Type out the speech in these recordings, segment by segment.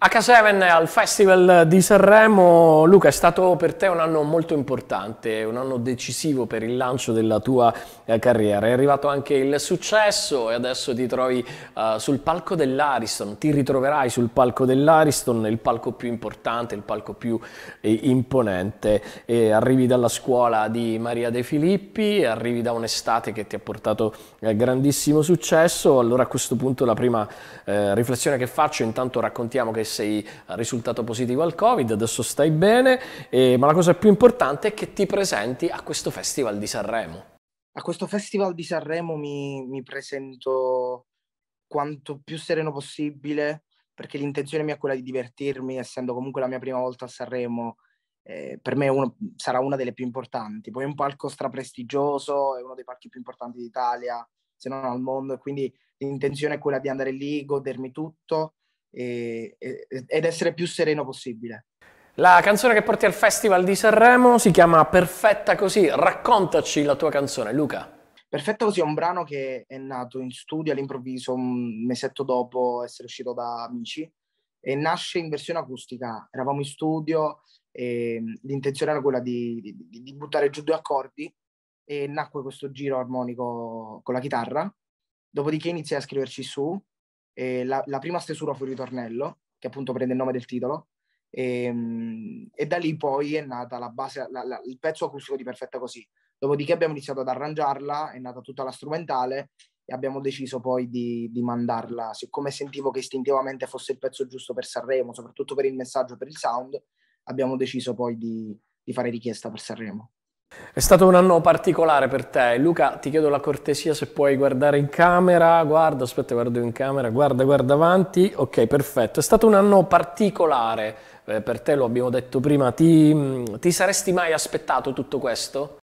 H7 al Festival di Sanremo, Luca è stato per te un anno molto importante, un anno decisivo per il lancio della tua eh, carriera, è arrivato anche il successo e adesso ti trovi uh, sul palco dell'Ariston, ti ritroverai sul palco dell'Ariston, il palco più importante, il palco più eh, imponente, e arrivi dalla scuola di Maria De Filippi, arrivi da un'estate che ti ha portato eh, grandissimo successo, allora a questo punto la prima eh, riflessione che faccio, intanto raccontiamo che sei risultato positivo al Covid, adesso stai bene, eh, ma la cosa più importante è che ti presenti a questo Festival di Sanremo. A questo Festival di Sanremo mi, mi presento quanto più sereno possibile, perché l'intenzione mia è quella di divertirmi, essendo comunque la mia prima volta a Sanremo. Eh, per me uno, sarà una delle più importanti. Poi è un palco straprestigioso, è uno dei palchi più importanti d'Italia, se non al mondo, e quindi l'intenzione è quella di andare lì, godermi tutto e, ed essere più sereno possibile. La canzone che porti al Festival di Sanremo si chiama Perfetta Così. Raccontaci la tua canzone, Luca. Perfetta Così è un brano che è nato in studio all'improvviso un mesetto dopo essere uscito da Amici e nasce in versione acustica. Eravamo in studio e mm, l'intenzione era quella di, di, di buttare giù due accordi e nacque questo giro armonico con la chitarra. Dopodiché iniziai a scriverci su eh, la, la, prima stesura fu il ritornello, che appunto prende il nome del titolo, e, ehm, e da lì poi è nata la base, la, la, il pezzo acustico di Perfetta Così. Dopodiché abbiamo iniziato ad arrangiarla, è nata tutta la strumentale e abbiamo deciso poi di, di mandarla, siccome sentivo che istintivamente fosse il pezzo giusto per Sanremo, soprattutto per il messaggio, per il sound, abbiamo deciso poi di, di fare richiesta per Sanremo. È stato un anno particolare per te. Luca, ti chiedo la cortesia se puoi guardare in camera. Guarda, aspetta, guardo in camera. Guarda, guarda avanti. Ok, perfetto. È stato un anno particolare eh, per te, lo abbiamo detto prima. Ti, mm, ti saresti mai aspettato tutto questo?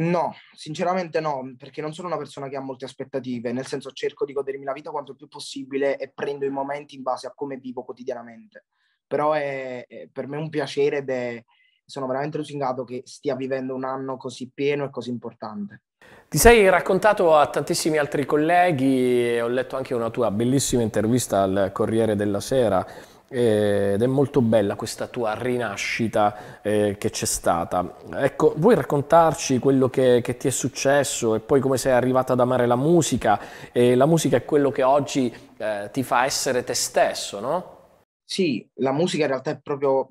No, sinceramente no, perché non sono una persona che ha molte aspettative, nel senso cerco di godermi la vita quanto più possibile e prendo i momenti in base a come vivo quotidianamente. Però è, è per me un piacere ed è, sono veramente lusingato che stia vivendo un anno così pieno e così importante. Ti sei raccontato a tantissimi altri colleghi, ho letto anche una tua bellissima intervista al Corriere della Sera eh, ed è molto bella questa tua rinascita eh, che c'è stata. Ecco, vuoi raccontarci quello che, che, ti è successo e poi come sei arrivata ad amare la musica? E la musica è quello che oggi eh, ti fa essere te stesso, no? Sì, la musica in realtà è proprio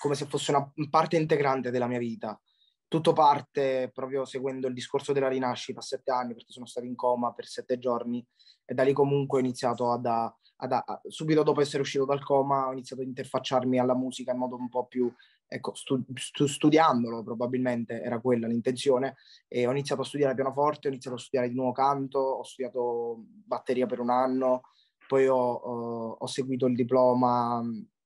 come se fosse una parte integrante della mia vita. Tutto parte proprio seguendo il discorso della rinascita a sette anni, perché sono stato in coma per sette giorni e da lì comunque ho iniziato ad, a, ad a, subito dopo essere uscito dal coma, ho iniziato ad interfacciarmi alla musica in modo un po' più, ecco, stu, stu, studiandolo probabilmente, era quella l'intenzione, e ho iniziato a studiare pianoforte, ho iniziato a studiare di nuovo canto, ho studiato batteria per un anno, poi ho, ho, ho seguito il diploma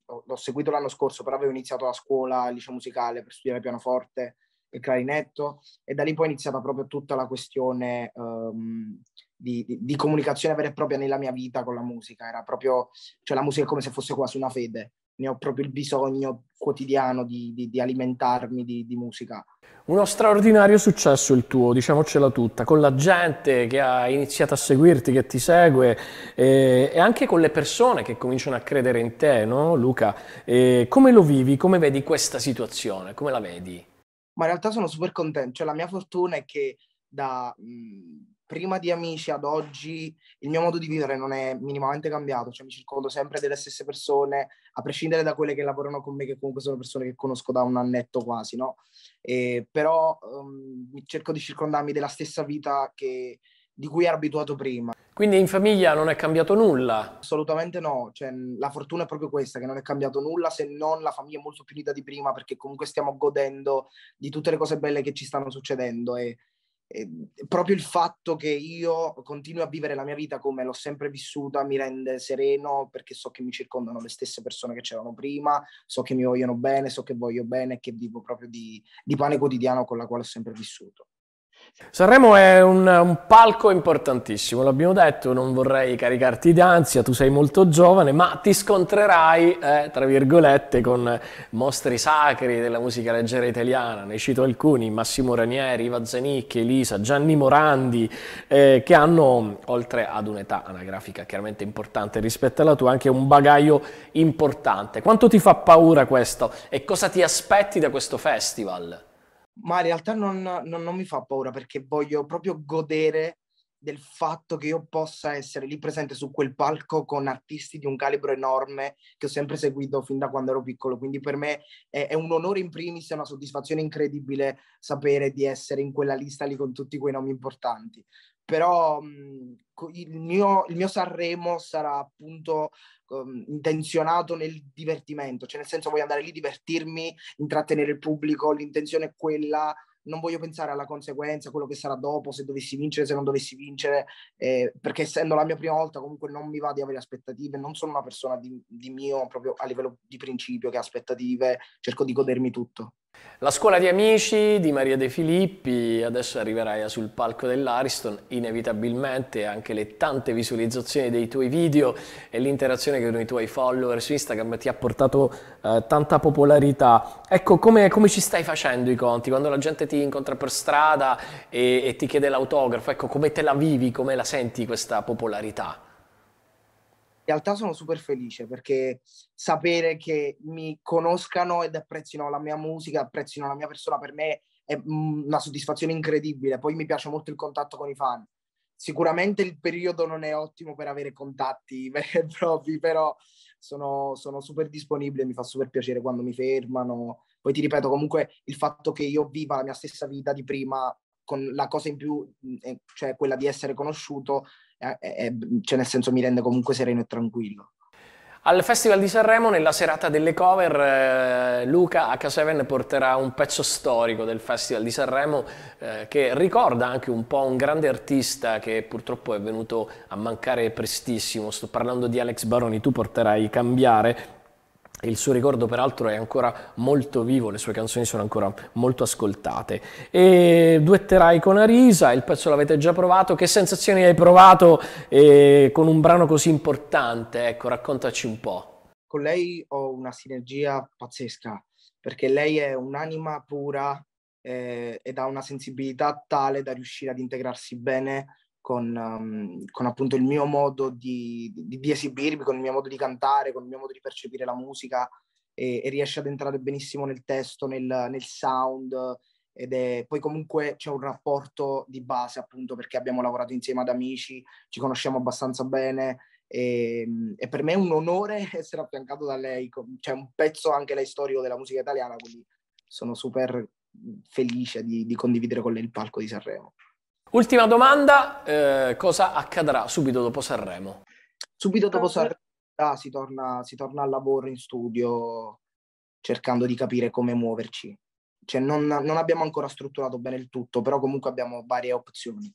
l'ho seguito l'anno scorso, però avevo iniziato a scuola, il liceo musicale per studiare pianoforte e clarinetto e da lì poi è iniziata proprio tutta la questione um, di, di, di, comunicazione vera e propria nella mia vita con la musica, era proprio, cioè la musica è come se fosse quasi una fede, ne ho proprio il bisogno quotidiano di, di, di alimentarmi di, di, musica. Uno straordinario successo il tuo, diciamocela tutta, con la gente che ha iniziato a seguirti, che ti segue eh, e anche con le persone che cominciano a credere in te, no Luca? Eh, come lo vivi? Come vedi questa situazione? Come la vedi? Ma in realtà sono super contento, cioè la mia fortuna è che da, mh, mm, prima di Amici ad oggi il mio modo di vivere non è minimamente cambiato, cioè mi circondo sempre delle stesse persone, a prescindere da quelle che lavorano con me, che comunque sono persone che conosco da un annetto quasi, no? E, però um, cerco di circondarmi della stessa vita che, di cui ero abituato prima. Quindi in famiglia non è cambiato nulla? Assolutamente no, cioè, la fortuna è proprio questa, che non è cambiato nulla se non la famiglia è molto più unita di prima perché comunque stiamo godendo di tutte le cose belle che ci stanno succedendo e proprio il fatto che io continuo a vivere la mia vita come l'ho sempre vissuta mi rende sereno perché so che mi circondano le stesse persone che c'erano prima, so che mi vogliono bene, so che voglio bene e che vivo proprio di, di pane quotidiano con la quale ho sempre vissuto. Sanremo è un, un, palco importantissimo, l'abbiamo detto, non vorrei caricarti di ansia, tu sei molto giovane, ma ti scontrerai, eh, tra virgolette, con mostri sacri della musica leggera italiana, ne cito alcuni, Massimo Ranieri, Iva Zanicchi, Elisa, Gianni Morandi, eh, che hanno, oltre ad un'età anagrafica chiaramente importante rispetto alla tua, anche un bagaglio importante. Quanto ti fa paura questo e cosa ti aspetti da questo festival? ma in realtà non, non, non mi fa paura perché voglio proprio godere del fatto che io possa essere lì presente su quel palco con artisti di un calibro enorme che ho sempre seguito fin da quando ero piccolo. Quindi per me è, è un onore in primis, è una soddisfazione incredibile sapere di essere in quella lista lì con tutti quei nomi importanti però mhmm, il mio, il mio Sanremo sarà appunto um, intenzionato nel divertimento, cioè nel senso voglio andare lì divertirmi, intrattenere il pubblico, l'intenzione è quella, non voglio pensare alla conseguenza, quello che sarà dopo, se dovessi vincere, se non dovessi vincere, eh, perché essendo la mia prima volta comunque non mi va di avere aspettative, non sono una persona di, di mio proprio a livello di principio che ha aspettative, cerco di godermi tutto. La scuola di amici di Maria De Filippi, adesso arriverai sul palco dell'Ariston, inevitabilmente anche le tante visualizzazioni dei tuoi video e l'interazione con i tuoi follower su Instagram ti ha portato eh, tanta popolarità. Ecco, come, come, ci stai facendo i conti? Quando la gente ti incontra per strada e, e ti chiede l'autografo, ecco, come te la vivi, come la senti questa popolarità? in realtà sono super felice perché sapere che mi conoscano ed apprezzino la mia musica, apprezzino la mia persona, per me è mm, una soddisfazione incredibile. Poi mi piace molto il contatto con i fan. Sicuramente il periodo non è ottimo per avere contatti veri e propri, però sono, sono super disponibile, mi fa super piacere quando mi fermano. Poi ti ripeto, comunque il fatto che io viva la mia stessa vita di prima con la cosa in più, mm, cioè quella di essere conosciuto, eh, eh, eh, cioè nel senso mi rende comunque sereno e tranquillo. Al Festival di Sanremo, nella serata delle cover, Luca H7 porterà un pezzo storico del Festival di Sanremo eh, che ricorda anche un po' un grande artista che purtroppo è venuto a mancare prestissimo. Sto parlando di Alex Baroni, tu porterai Cambiare, il suo ricordo peraltro è ancora molto vivo, le sue canzoni sono ancora molto ascoltate. E duetterai con Arisa, il pezzo l'avete già provato, che sensazioni hai provato eh, con un brano così importante? Ecco, raccontaci un po'. Con lei ho una sinergia pazzesca, perché lei è un'anima pura eh, ed ha una sensibilità tale da riuscire ad integrarsi bene con, um, con appunto il mio modo di, di, di, esibirmi, con il mio modo di cantare, con il mio modo di percepire la musica e, e riesce ad entrare benissimo nel testo, nel, nel sound ed è poi comunque c'è un rapporto di base appunto perché abbiamo lavorato insieme ad amici, ci conosciamo abbastanza bene e, ehm, e per me è un onore essere affiancato da lei, c'è cioè un pezzo anche lei storico della musica italiana, quindi sono super felice di, di condividere con lei il palco di Sanremo. Ultima domanda, eh, cosa accadrà subito dopo Sanremo? Subito dopo Sanremo ah, si, torna, si torna al lavoro in studio cercando di capire come muoverci. Cioè non, non abbiamo ancora strutturato bene il tutto, però comunque abbiamo varie opzioni.